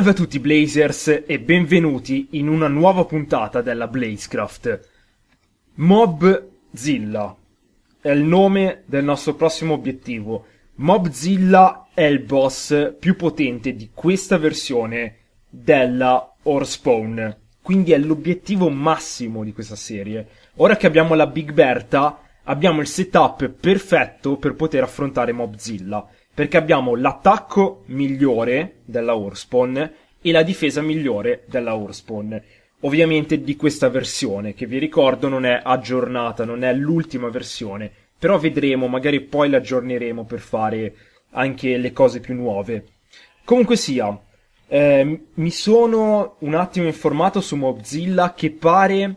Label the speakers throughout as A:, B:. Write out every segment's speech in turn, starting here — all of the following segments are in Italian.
A: Salve a tutti Blazers e benvenuti in una nuova puntata della Blazecraft. Mobzilla è il nome del nostro prossimo obiettivo. Mobzilla è il boss più potente di questa versione della Orspawn. Quindi è l'obiettivo massimo di questa serie. Ora che abbiamo la Big Bertha, abbiamo il setup perfetto per poter affrontare Mobzilla perché abbiamo l'attacco migliore della Orspawn e la difesa migliore della Orspawn. Ovviamente di questa versione, che vi ricordo non è aggiornata, non è l'ultima versione, però vedremo, magari poi l'aggiorneremo per fare anche le cose più nuove. Comunque sia, eh, mi sono un attimo informato su Mozilla che pare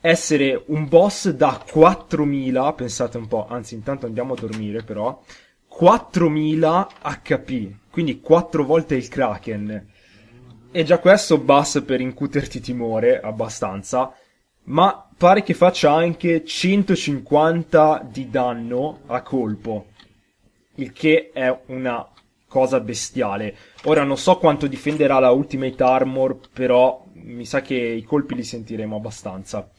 A: essere un boss da 4000, pensate un po', anzi intanto andiamo a dormire però, 4000 HP, quindi 4 volte il Kraken. E già questo basta per incuterti timore, abbastanza. Ma pare che faccia anche 150 di danno a colpo. Il che è una cosa bestiale. Ora non so quanto difenderà la Ultimate Armor, però mi sa che i colpi li sentiremo abbastanza.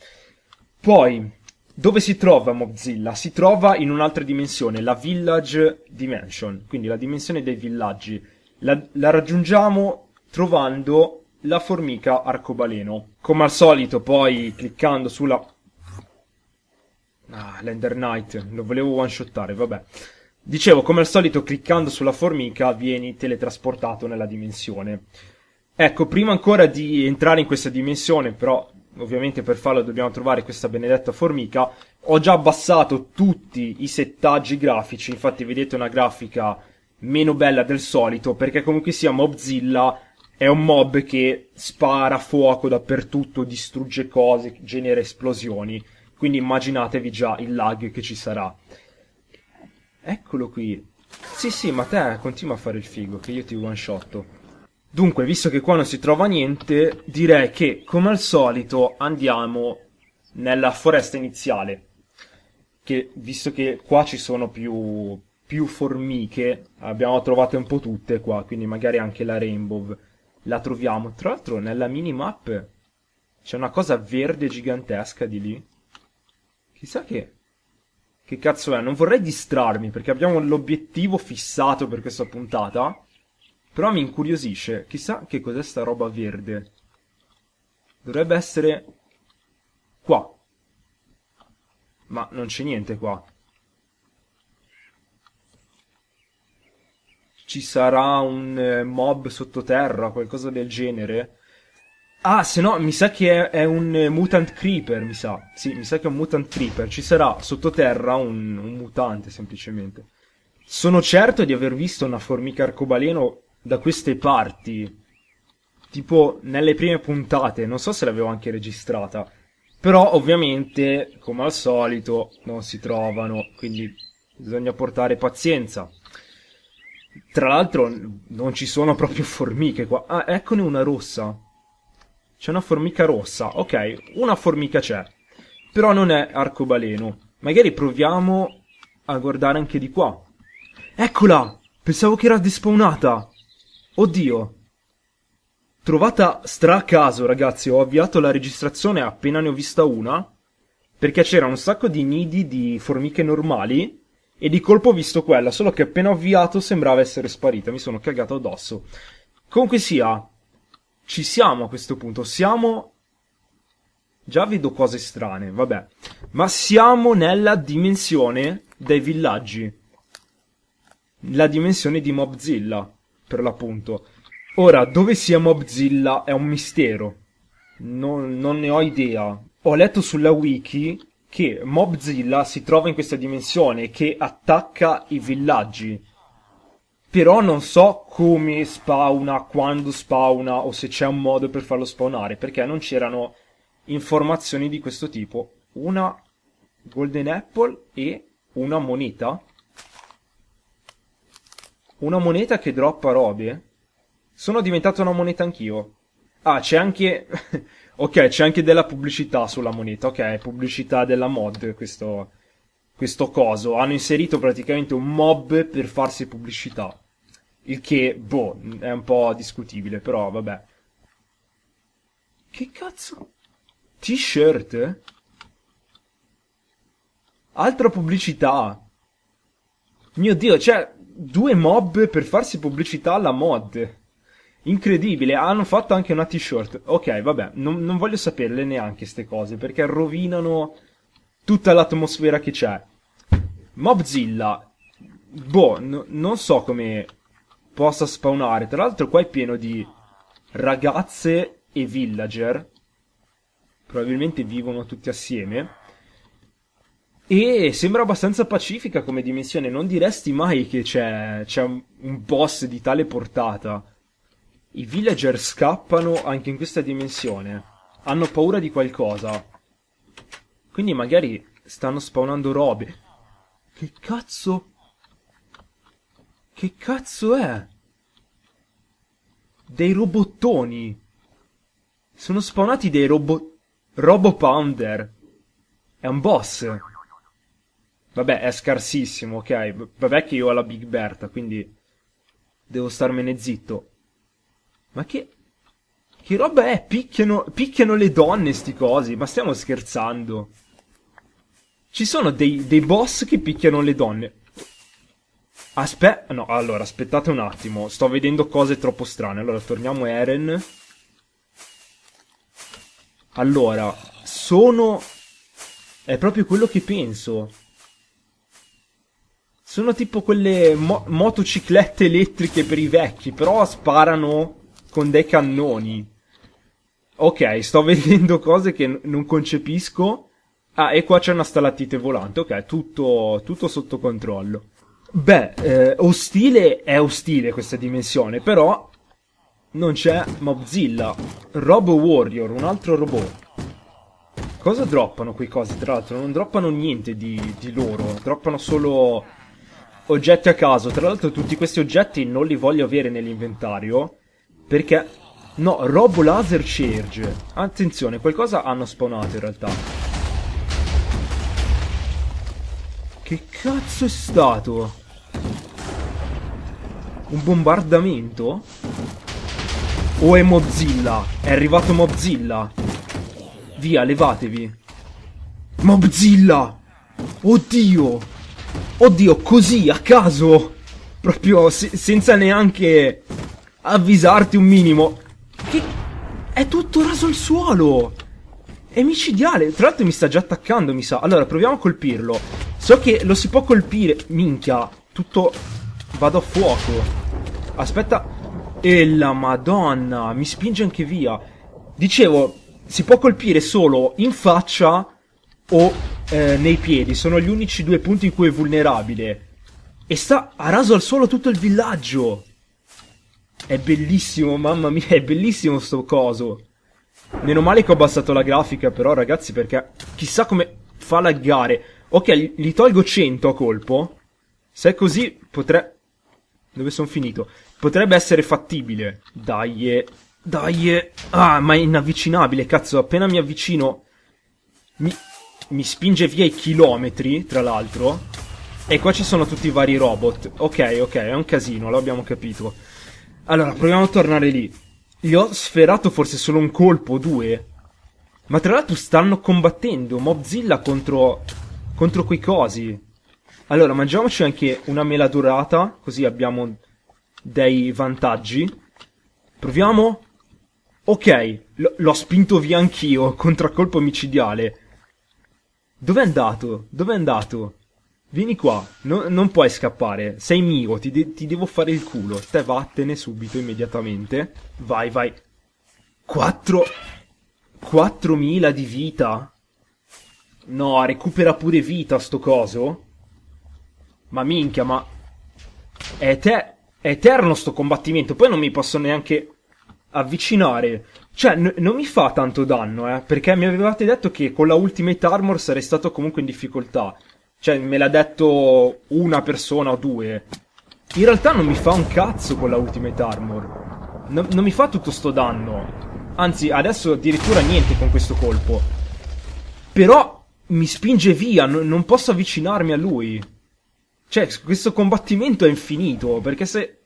A: Poi, dove si trova Mozilla? Si trova in un'altra dimensione, la Village Dimension, quindi la dimensione dei villaggi. La, la raggiungiamo trovando la formica arcobaleno. Come al solito, poi cliccando sulla... Ah, l'Ender Knight, lo volevo one-shottare, vabbè. Dicevo, come al solito, cliccando sulla formica vieni teletrasportato nella dimensione. Ecco, prima ancora di entrare in questa dimensione, però ovviamente per farlo dobbiamo trovare questa benedetta formica. Ho già abbassato tutti i settaggi grafici, infatti vedete una grafica meno bella del solito, perché comunque sia Mobzilla è un mob che spara fuoco dappertutto, distrugge cose, genera esplosioni, quindi immaginatevi già il lag che ci sarà. Eccolo qui. Sì, sì, ma te continua a fare il figo, che io ti one shotto. Dunque, visto che qua non si trova niente, direi che, come al solito, andiamo nella foresta iniziale. Che, visto che qua ci sono più, più formiche, abbiamo trovato un po' tutte qua, quindi magari anche la Rainbow la troviamo. Tra l'altro, nella minimap c'è una cosa verde gigantesca di lì. Chissà che... Che cazzo è? Non vorrei distrarmi, perché abbiamo l'obiettivo fissato per questa puntata però mi incuriosisce. Chissà che cos'è sta roba verde. Dovrebbe essere qua. Ma non c'è niente qua. Ci sarà un eh, mob sottoterra, qualcosa del genere? Ah, se no, mi sa che è, è, un eh, mutant creeper, mi sa. Sì, mi sa che è un mutant creeper. Ci sarà sottoterra un, un mutante, semplicemente. Sono certo di aver visto una formica arcobaleno da queste parti, tipo nelle prime puntate, non so se l'avevo anche registrata, però ovviamente, come al solito, non si trovano, quindi bisogna portare pazienza. Tra l'altro non ci sono proprio formiche qua. Ah, eccone una rossa. C'è una formica rossa. Ok, una formica c'è. Però non è arcobaleno. Magari proviamo a guardare anche di qua. Eccola! Pensavo che era despawnata. Oddio. Trovata stra caso, ragazzi, ho avviato la registrazione appena ne ho vista una, perché c'era un sacco di nidi di formiche normali e di colpo ho visto quella, solo che appena ho avviato sembrava essere sparita, mi sono cagato addosso. Comunque sia, ci siamo a questo punto, siamo Già vedo cose strane, vabbè. Ma siamo nella dimensione dei villaggi. La dimensione di Mobzilla per l'appunto. Ora, dove sia Mobzilla è un mistero. Non, non ne ho idea. Ho letto sulla wiki che Mobzilla si trova in questa dimensione che attacca i villaggi. Però non so come spawna, quando spawna o se c'è un modo per farlo spawnare, perché non c'erano informazioni di questo tipo. Una Golden Apple e una moneta una moneta che droppa robe. Sono diventato una moneta anch'io. Ah, c'è anche... ok, c'è anche della pubblicità sulla moneta. Ok, pubblicità della mod, questo... Questo coso. Hanno inserito praticamente un mob per farsi pubblicità. Il che, boh, è un po' discutibile, però vabbè. Che cazzo? T-shirt? Altra pubblicità. Mio Dio, cioè, due mob per farsi pubblicità alla mod. Incredibile, ah, hanno fatto anche una t-shirt. Ok, vabbè, non, non voglio saperle neanche queste cose perché rovinano tutta l'atmosfera che c'è. Mobzilla, boh, n- non so come possa spawnare. Tra l'altro qua è pieno di ragazze e villager. Probabilmente vivono tutti assieme. E sembra abbastanza pacifica come dimensione, non diresti mai che c'è, c'è un, un boss di tale portata. I villager scappano anche in questa dimensione, hanno paura di qualcosa. Quindi magari stanno spawnando robe. Che cazzo? Che cazzo è? Dei robottoni. Sono spawnati dei robot... Robo Pounder. È un boss. Vabbè, è scarsissimo, ok. Vabbè che io ho la Big Bertha, quindi devo starmene zitto. Ma che... Che roba è? Picchiano, picchiano le donne sti cosi, ma stiamo scherzando. Ci sono dei, dei boss che picchiano le donne. Aspetta, no, allora, aspettate un attimo. Sto vedendo cose troppo strane. Allora, torniamo a Eren. Allora, sono... È proprio quello che penso. Sono tipo quelle mo motociclette elettriche per i vecchi, però sparano con dei cannoni. Ok, sto vedendo cose che non concepisco. Ah, e qua c'è una stalattite volante. Ok, tutto, tutto sotto controllo. Beh, eh, ostile è ostile questa dimensione, però non c'è Mobzilla. Robo Warrior, un altro robot. Cosa droppano quei cosi? Tra l'altro non droppano niente di, di loro, droppano solo oggetti a caso. Tra l'altro tutti questi oggetti non li voglio avere nell'inventario perché... No, Robo Laser Charge. Attenzione, qualcosa hanno spawnato in realtà. Che cazzo è stato? Un bombardamento? O è Mozilla? È arrivato Mozilla. Via, levatevi. Mozilla! Oddio! Oddio, così, a caso. Proprio se senza neanche avvisarti un minimo. Che... È tutto raso al suolo. È micidiale. Tra l'altro mi sta già attaccando, mi sa. Allora, proviamo a colpirlo. So che lo si può colpire. Minchia. Tutto... Vado a fuoco. Aspetta. E la madonna. Mi spinge anche via. Dicevo, si può colpire solo in faccia o eh, nei piedi, sono gli unici due punti in cui è vulnerabile. E sta ha raso al suolo tutto il villaggio. È bellissimo, mamma mia, è bellissimo sto coso. Meno male che ho abbassato la grafica però ragazzi perché chissà come fa laggare. Ok, gli tolgo 100 a colpo. Se è così potrebbe... Dove sono finito? Potrebbe essere fattibile. Dai, eh, dai. Eh. Ah, ma è inavvicinabile, cazzo. Appena mi avvicino... Mi mi spinge via i chilometri, tra l'altro. E qua ci sono tutti i vari robot. Ok, ok, è un casino, l'abbiamo capito. Allora, proviamo a tornare lì. Gli ho sferato forse solo un colpo, o due. Ma tra l'altro stanno combattendo Mobzilla contro... contro quei cosi. Allora, mangiamoci anche una mela dorata, così abbiamo dei vantaggi. Proviamo. Ok, l- l'ho spinto via anch'io, contraccolpo micidiale. Dov'è andato? Dov'è andato? Vieni qua, no, non puoi scappare, sei mio, ti, de- ti, devo fare il culo. Te vattene subito, immediatamente. Vai, vai. 4... 4.000 di vita? No, recupera pure vita sto coso? Ma minchia, ma... È, te- è eterno sto combattimento, poi non mi posso neanche avvicinare. Cioè, n- non mi fa tanto danno, eh, perché mi avevate detto che con la Ultimate Armor sarei stato comunque in difficoltà. Cioè, me l'ha detto una persona o due. In realtà non mi fa un cazzo con la Ultimate Armor. No- non mi fa tutto sto danno. Anzi, adesso addirittura niente con questo colpo. Però mi spinge via, n- non posso avvicinarmi a lui. Cioè, questo combattimento è infinito, perché se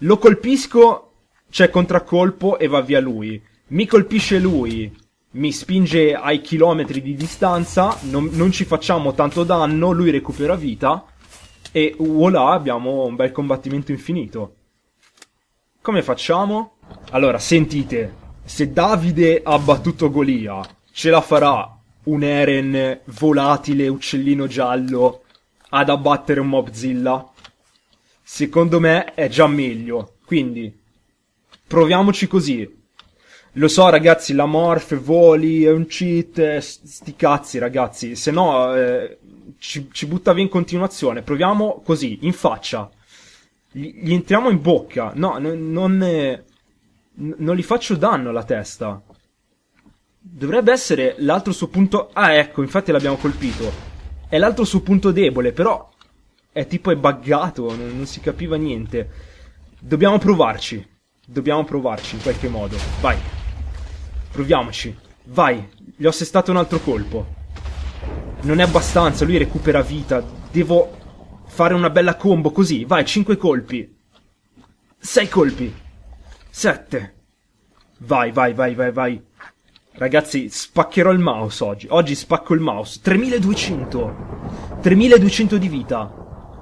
A: lo colpisco c'è contraccolpo e va via lui mi colpisce lui, mi spinge ai chilometri di distanza, non, non ci facciamo tanto danno, lui recupera vita e voilà abbiamo un bel combattimento infinito. Come facciamo? Allora, sentite, se Davide ha battuto Golia, ce la farà un Eren volatile, uccellino giallo, ad abbattere un Mobzilla? Secondo me è già meglio, quindi proviamoci così. Lo so ragazzi, la morph, voli, è un cheat, eh, sti cazzi ragazzi, se no eh, ci, ci butta via in continuazione, proviamo così, in faccia, gli, gli entriamo in bocca, no, non, non, eh, non gli faccio danno alla testa. Dovrebbe essere l'altro suo punto, ah ecco, infatti l'abbiamo colpito, è l'altro suo punto debole, però è tipo è buggato, non, non si capiva niente. Dobbiamo provarci, dobbiamo provarci in qualche modo, vai. Proviamoci. Vai, gli ho assestato un altro colpo. Non è abbastanza, lui recupera vita. Devo fare una bella combo così. Vai, 5 colpi. 6 colpi. 7. Vai, vai, vai, vai, vai. Ragazzi, spaccherò il mouse oggi. Oggi spacco il mouse. 3200. 3200 di vita.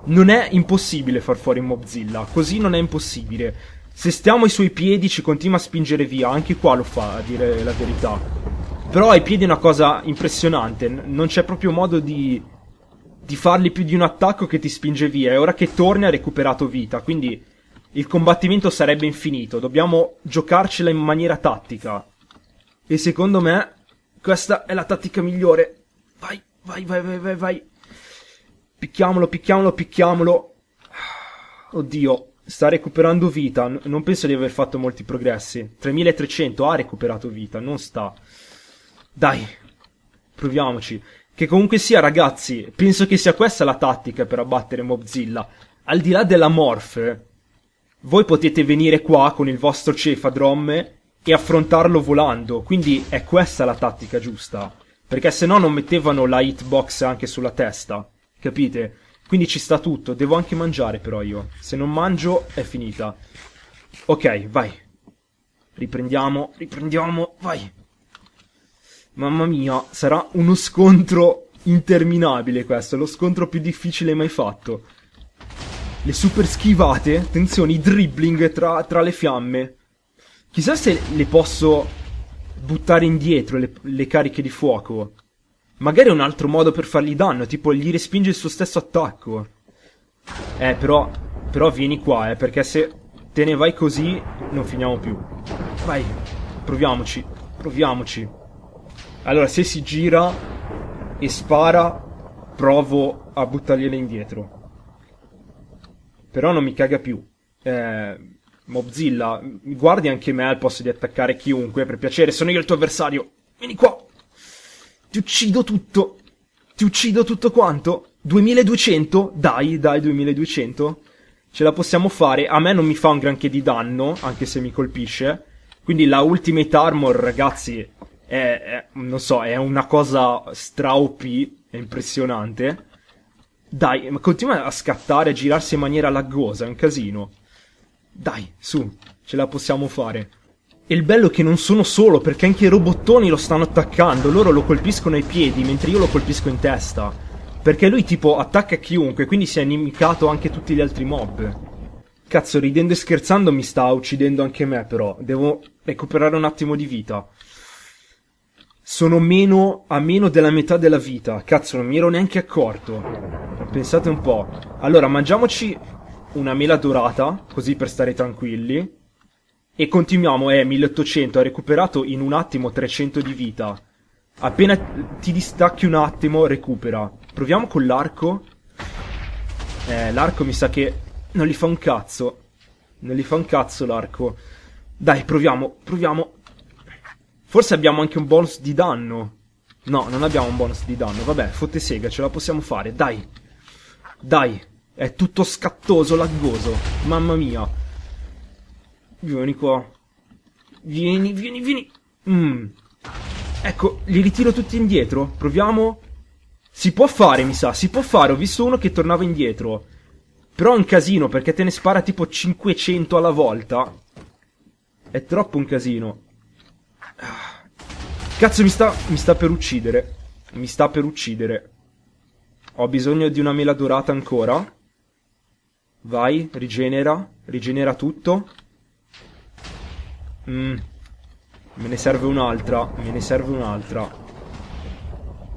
A: Non è impossibile far fuori Mobzilla. Così non è impossibile. Se stiamo ai suoi piedi ci continua a spingere via, anche qua lo fa, a dire la verità. Però ai piedi è una cosa impressionante, non c'è proprio modo di, di fargli più di un attacco che ti spinge via, e ora che torna ha recuperato vita, quindi il combattimento sarebbe infinito, dobbiamo giocarcela in maniera tattica. E secondo me questa è la tattica migliore. Vai, vai, vai, vai, vai, vai. Picchiamolo, picchiamolo, picchiamolo. Oddio, sta recuperando vita. N- non penso di aver fatto molti progressi. 3300 ha recuperato vita, non sta. Dai, proviamoci. Che comunque sia, ragazzi, penso che sia questa la tattica per abbattere Mobzilla. Al di là della morph, voi potete venire qua con il vostro cefadrom e affrontarlo volando. Quindi è questa la tattica giusta. Perché se no non mettevano la hitbox anche sulla testa. Capite? Quindi ci sta tutto, devo anche mangiare però io. Se non mangio è finita. Ok, vai. Riprendiamo, riprendiamo, vai. Mamma mia, sarà uno scontro interminabile questo, lo scontro più difficile mai fatto. Le super schivate, attenzione, i dribbling tra, tra le fiamme. Chissà se le posso buttare indietro le, le cariche di fuoco. Magari è un altro modo per fargli danno, tipo gli respinge il suo stesso attacco. Eh, però... Però vieni qua, eh, perché se te ne vai così non finiamo più. Vai, proviamoci, proviamoci. Allora, se si gira e spara, provo a buttargliela indietro. Però non mi caga più. Eh... Mobzilla, guardi anche me al posto di attaccare chiunque, per piacere, sono io il tuo avversario. Vieni qua ti uccido tutto, ti uccido tutto quanto, 2200, dai, dai 2200, ce la possiamo fare, a me non mi fa un granché di danno, anche se mi colpisce, quindi la Ultimate Armor, ragazzi, è, è non so, è una cosa stra OP, è impressionante. Dai, ma continua a scattare, a girarsi in maniera laggosa, è un casino. Dai, su, ce la possiamo fare. E il bello è che non sono solo, perché anche i robottoni lo stanno attaccando. Loro lo colpiscono ai piedi, mentre io lo colpisco in testa. Perché lui tipo attacca chiunque, quindi si è inimicato anche tutti gli altri mob. Cazzo, ridendo e scherzando mi sta uccidendo anche me, però. Devo recuperare un attimo di vita. Sono meno a meno della metà della vita. Cazzo, non mi ero neanche accorto. Pensate un po'. Allora, mangiamoci una mela dorata, così per stare tranquilli. E continuiamo, eh, 1800, ha recuperato in un attimo 300 di vita. Appena ti distacchi un attimo, recupera. Proviamo con l'arco. Eh, l'arco mi sa che non gli fa un cazzo. Non gli fa un cazzo l'arco. Dai, proviamo, proviamo. Forse abbiamo anche un bonus di danno. No, non abbiamo un bonus di danno. Vabbè, fotte sega, ce la possiamo fare. Dai. Dai. È tutto scattoso, laggoso. Mamma mia. Vieni qua. Vieni, vieni, vieni. Mm. Ecco, li ritiro tutti indietro. Proviamo. Si può fare, mi sa. Si può fare. Ho visto uno che tornava indietro. Però è un casino perché te ne spara tipo 500 alla volta. È troppo un casino. Cazzo, mi sta, mi sta per uccidere. Mi sta per uccidere. Ho bisogno di una mela dorata ancora. Vai, rigenera. Rigenera tutto. Mm. Me ne serve un'altra, me ne serve un'altra.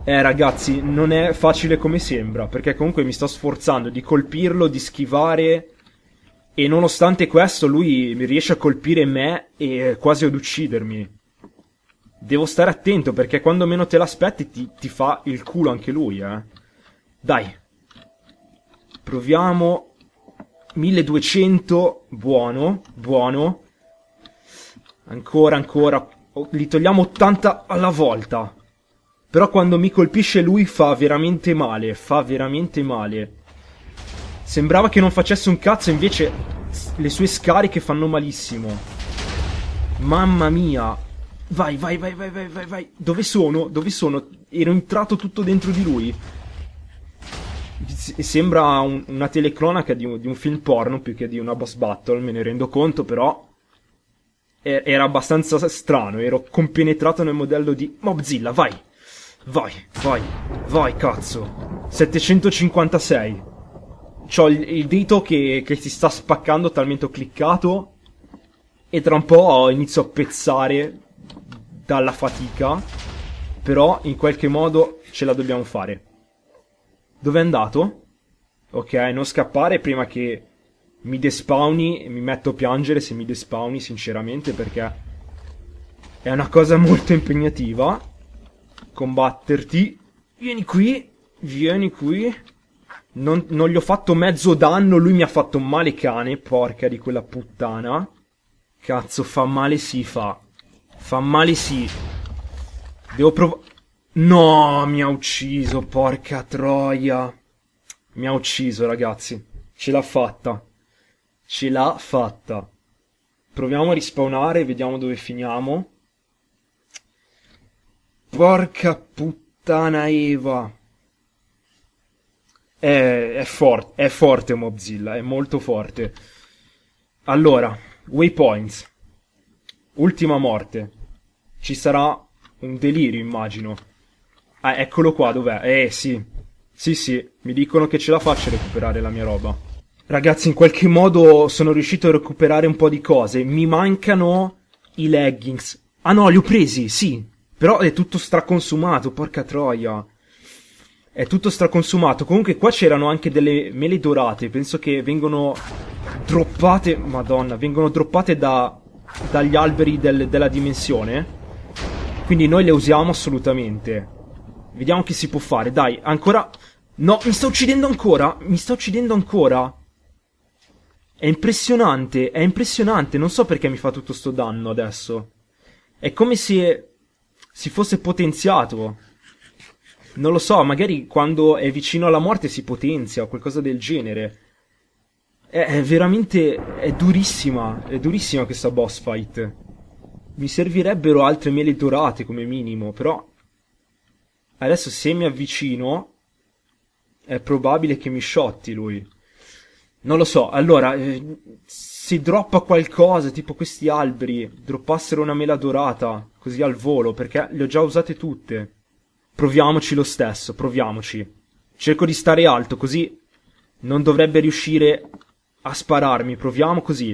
A: Eh ragazzi, non è facile come sembra, perché comunque mi sto sforzando di colpirlo, di schivare e nonostante questo lui riesce a colpire me e quasi ad uccidermi. Devo stare attento perché quando meno te l'aspetti ti, ti fa il culo anche lui, eh. Dai. Proviamo 1200, buono, buono. Ancora, ancora. Oh, li togliamo 80 alla volta. Però quando mi colpisce lui fa veramente male, fa veramente male. Sembrava che non facesse un cazzo, invece le sue scariche fanno malissimo. Mamma mia. Vai, vai, vai, vai, vai, vai, vai. Dove sono? Dove sono? Ero entrato tutto dentro di lui. Sembra un, una telecronaca di un, di un film porno più che di una boss battle, me ne rendo conto, però era abbastanza strano, ero compenetrato nel modello di Mobzilla, vai, vai, vai, vai, cazzo. 756. C'ho il, il dito che, che si sta spaccando talmente ho cliccato e tra un po' inizio a pezzare dalla fatica, però in qualche modo ce la dobbiamo fare. Dove è andato? Ok, non scappare prima che mi despawni e mi metto a piangere se mi despawni sinceramente perché è una cosa molto impegnativa combatterti. Vieni qui, vieni qui. Non, non gli ho fatto mezzo danno, lui mi ha fatto male cane, porca di quella puttana. Cazzo, fa male sì, fa. Fa male sì. Devo provare... No, mi ha ucciso, porca troia. Mi ha ucciso, ragazzi. Ce l'ha fatta ce l'ha fatta. Proviamo a rispawnare e vediamo dove finiamo. Porca puttana Eva. È, è, for- è forte Mozilla, è molto forte. Allora, waypoints. Ultima morte. Ci sarà un delirio, immagino. Ah, eccolo qua, dov'è? Eh, sì. Sì, sì, mi dicono che ce la faccio a recuperare la mia roba. Ragazzi, in qualche modo sono riuscito a recuperare un po' di cose. Mi mancano i leggings. Ah no, li ho presi, sì. Però è tutto straconsumato, porca troia. È tutto straconsumato. Comunque qua c'erano anche delle mele dorate. Penso che vengono droppate... Madonna, vengono droppate da, dagli alberi del, della dimensione. Quindi noi le usiamo assolutamente. Vediamo che si può fare. Dai, ancora... No, mi sta uccidendo ancora! Mi sta uccidendo ancora! È impressionante, è impressionante, non so perché mi fa tutto sto danno adesso. È come se si fosse potenziato. Non lo so, magari quando è vicino alla morte si potenzia o qualcosa del genere. È, è veramente, è durissima, è durissima questa boss fight. Mi servirebbero altre mele dorate come minimo, però... Adesso se mi avvicino, è probabile che mi sciotti lui. Non lo so, allora, eh, se droppa qualcosa, tipo questi alberi, droppassero una mela dorata, così al volo, perché le ho già usate tutte. Proviamoci lo stesso, proviamoci. Cerco di stare alto, così non dovrebbe riuscire a spararmi, proviamo così.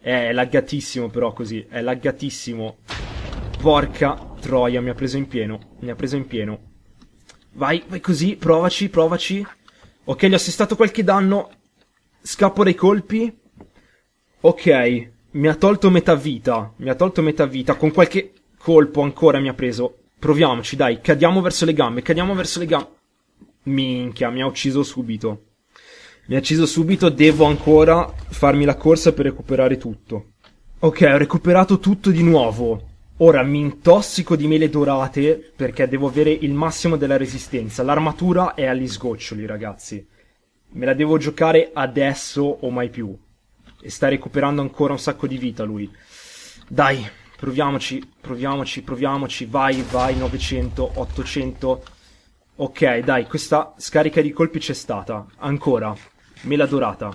A: Eh, è laggatissimo però così, è laggatissimo. Porca troia, mi ha preso in pieno, mi ha preso in pieno. Vai, vai così, provaci, provaci. Ok, gli ho assestato qualche danno. Scappo dai colpi. Ok, mi ha tolto metà vita. Mi ha tolto metà vita. Con qualche colpo ancora mi ha preso. Proviamoci, dai. Cadiamo verso le gambe. Cadiamo verso le gambe. Minchia, mi ha ucciso subito. Mi ha ucciso subito. Devo ancora farmi la corsa per recuperare tutto. Ok, ho recuperato tutto di nuovo. Ora mi intossico di mele dorate perché devo avere il massimo della resistenza. L'armatura è agli sgoccioli, ragazzi me la devo giocare adesso o mai più. E sta recuperando ancora un sacco di vita lui. Dai, proviamoci, proviamoci, proviamoci. Vai, vai, 900, 800. Ok, dai, questa scarica di colpi c'è stata. Ancora. Me l'ha dorata.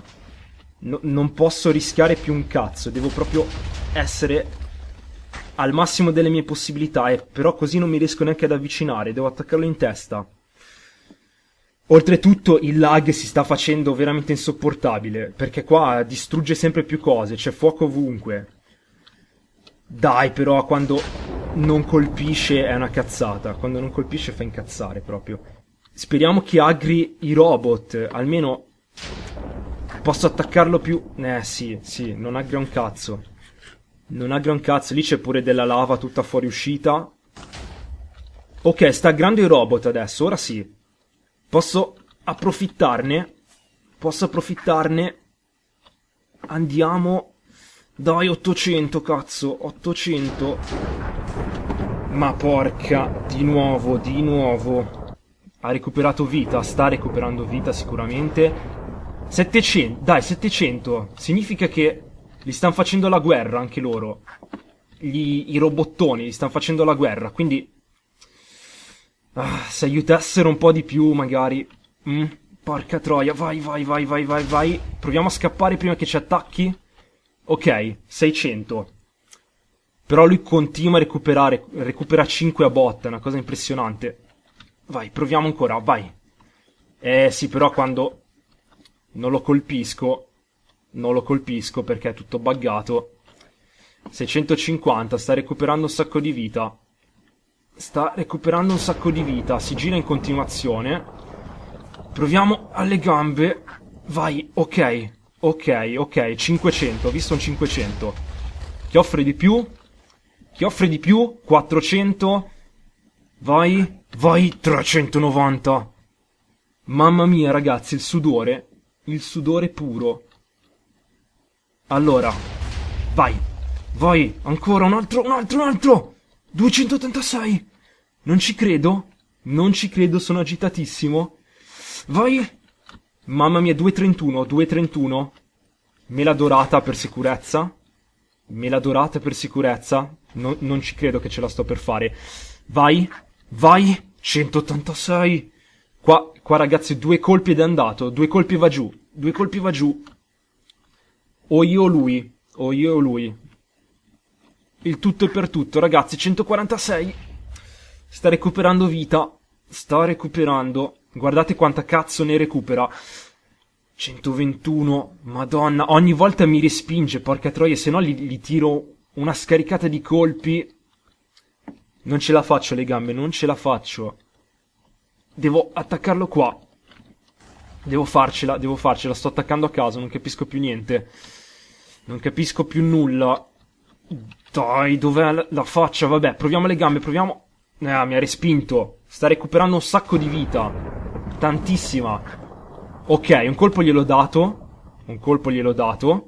A: No, non posso rischiare più un cazzo. Devo proprio essere al massimo delle mie possibilità. E però così non mi riesco neanche ad avvicinare. Devo attaccarlo in testa. Oltretutto il lag si sta facendo veramente insopportabile, perché qua distrugge sempre più cose, c'è fuoco ovunque. Dai però, quando non colpisce è una cazzata, quando non colpisce fa incazzare proprio. Speriamo che agri i robot, almeno posso attaccarlo più... Eh sì, sì, non aggra un cazzo. Non aggra un cazzo, lì c'è pure della lava tutta fuoriuscita. Ok, sta aggrando i robot adesso, ora sì posso approfittarne, posso approfittarne, andiamo, dai 800 cazzo, 800, ma porca, di nuovo, di nuovo, ha recuperato vita, sta recuperando vita sicuramente, 700, dai 700, significa che gli stanno facendo la guerra anche loro, gli, i robottoni gli stanno facendo la guerra, quindi Ah, se aiutassero un po' di più, magari. Mm, porca troia, vai, vai, vai, vai, vai, vai. Proviamo a scappare prima che ci attacchi. Ok, 600. Però lui continua a recuperare, recupera 5 a botta, è una cosa impressionante. Vai, proviamo ancora, vai. Eh sì, però quando non lo colpisco, non lo colpisco perché è tutto buggato. 650, sta recuperando un sacco di vita sta recuperando un sacco di vita, si gira in continuazione. Proviamo alle gambe. Vai, ok, ok, ok, 500, ho visto un 500. Chi offre di più? Chi offre di più? 400. Vai, vai, 390. Mamma mia, ragazzi, il sudore. Il sudore puro. Allora, vai, vai, ancora un altro, un altro, un altro. 286 non ci credo non ci credo sono agitatissimo vai mamma mia 231 231 mela dorata per sicurezza mela dorata per sicurezza no, non ci credo che ce la sto per fare vai vai 186 qua qua ragazzi due colpi ed è andato due colpi va giù due colpi va giù o io o lui o io o lui il tutto e per tutto, ragazzi, 146 sta recuperando vita, sta recuperando, guardate quanta cazzo ne recupera. 121, madonna, ogni volta mi respinge, porca troia, se no gli, gli tiro una scaricata di colpi. Non ce la faccio le gambe, non ce la faccio. Devo attaccarlo qua. Devo farcela, devo farcela, sto attaccando a caso, non capisco più niente. Non capisco più nulla. Dai, dov'è la faccia? Vabbè, proviamo le gambe, proviamo... Ah, mi ha respinto. Sta recuperando un sacco di vita. Tantissima. Ok, un colpo gliel'ho dato. Un colpo gliel'ho dato.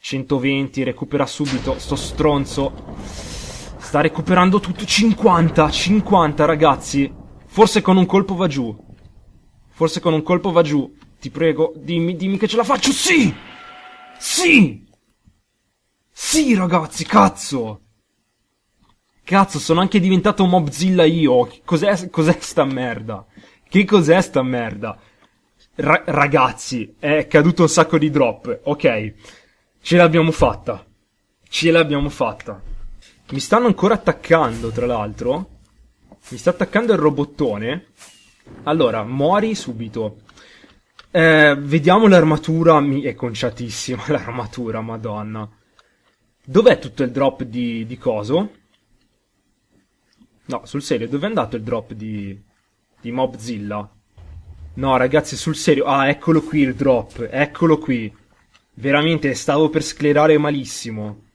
A: 120, recupera subito. Sto stronzo. Sta recuperando tutto. 50, 50 ragazzi. Forse con un colpo va giù. Forse con un colpo va giù. Ti prego, dimmi, dimmi che ce la faccio. Sì! Sì! Sì, ragazzi, cazzo! Cazzo, sono anche diventato Mobzilla io. Cos'è, cos'è sta merda? Che cos'è sta merda? Ra- ragazzi, è caduto un sacco di drop. Ok, ce l'abbiamo fatta. Ce l'abbiamo fatta. Mi stanno ancora attaccando, tra l'altro. Mi sta attaccando il robottone. Allora, muori subito. Eh, vediamo l'armatura. Mi è conciatissima l'armatura, madonna. Dov'è tutto il drop di, di coso? No, sul serio, dov'è andato il drop di, di Mobzilla? No, ragazzi, sul serio. Ah, eccolo qui il drop. Eccolo qui. Veramente, stavo per sclerare malissimo.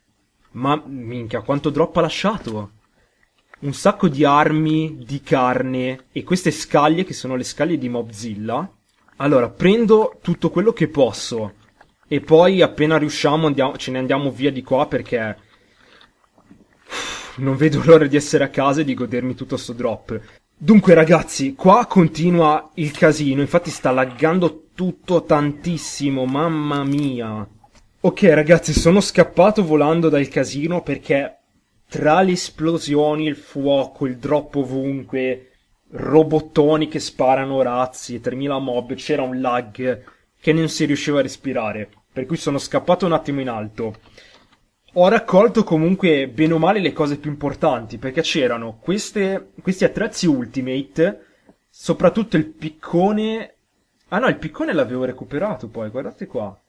A: Ma, minchia, quanto drop ha lasciato? Un sacco di armi, di carne e queste scaglie che sono le scaglie di Mobzilla. Allora, prendo tutto quello che posso. E poi appena riusciamo andiamo, ce ne andiamo via di qua perché non vedo l'ora di essere a casa e di godermi tutto sto drop. Dunque ragazzi, qua continua il casino, infatti sta laggando tutto tantissimo, mamma mia. Ok ragazzi, sono scappato volando dal casino perché tra le esplosioni, il fuoco, il drop ovunque, robottoni che sparano razzi, e 3000 mob, c'era un lag che non si riusciva a respirare per cui sono scappato un attimo in alto. Ho raccolto comunque bene o male le cose più importanti, perché c'erano queste, questi attrezzi Ultimate, soprattutto il piccone... Ah no, il piccone l'avevo recuperato poi, guardate qua.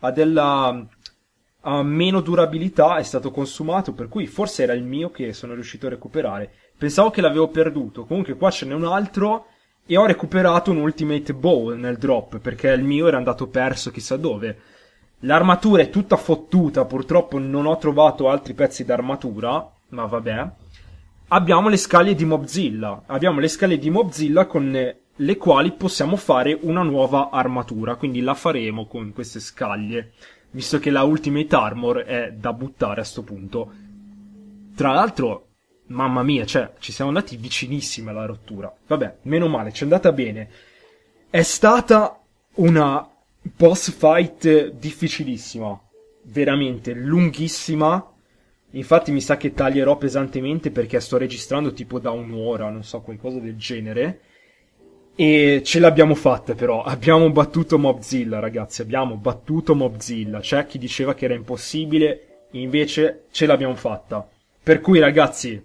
A: Ha della... ha meno durabilità, è stato consumato, per cui forse era il mio che sono riuscito a recuperare. Pensavo che l'avevo perduto, comunque qua ce n'è un altro e ho recuperato un Ultimate Bow nel drop, perché il mio era andato perso chissà dove. L'armatura è tutta fottuta, purtroppo non ho trovato altri pezzi d'armatura, ma vabbè. Abbiamo le scale di Mobzilla. Abbiamo le scale di Mobzilla con le quali possiamo fare una nuova armatura, quindi la faremo con queste scaglie, visto che la Ultimate Armor è da buttare a sto punto. Tra l'altro, mamma mia, cioè, ci siamo andati vicinissimi alla rottura. Vabbè, meno male, ci è andata bene. È stata una boss fight difficilissima, veramente lunghissima. Infatti mi sa che taglierò pesantemente perché sto registrando tipo da un'ora, non so, qualcosa del genere. E ce l'abbiamo fatta però, abbiamo battuto Mobzilla ragazzi, abbiamo battuto Mobzilla, c'è chi diceva che era impossibile, invece ce l'abbiamo fatta. Per cui ragazzi,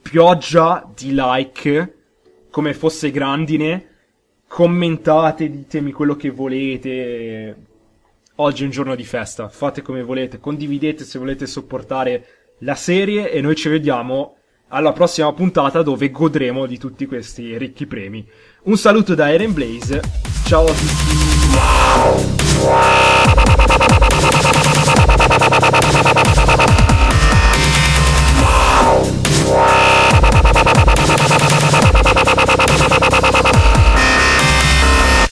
A: pioggia di like, come fosse grandine, commentate, ditemi quello che volete. Oggi è un giorno di festa, fate come volete, condividete se volete sopportare la serie e noi ci vediamo alla prossima puntata dove godremo di tutti questi ricchi premi. Un saluto da Eren Blaze, ciao a tutti!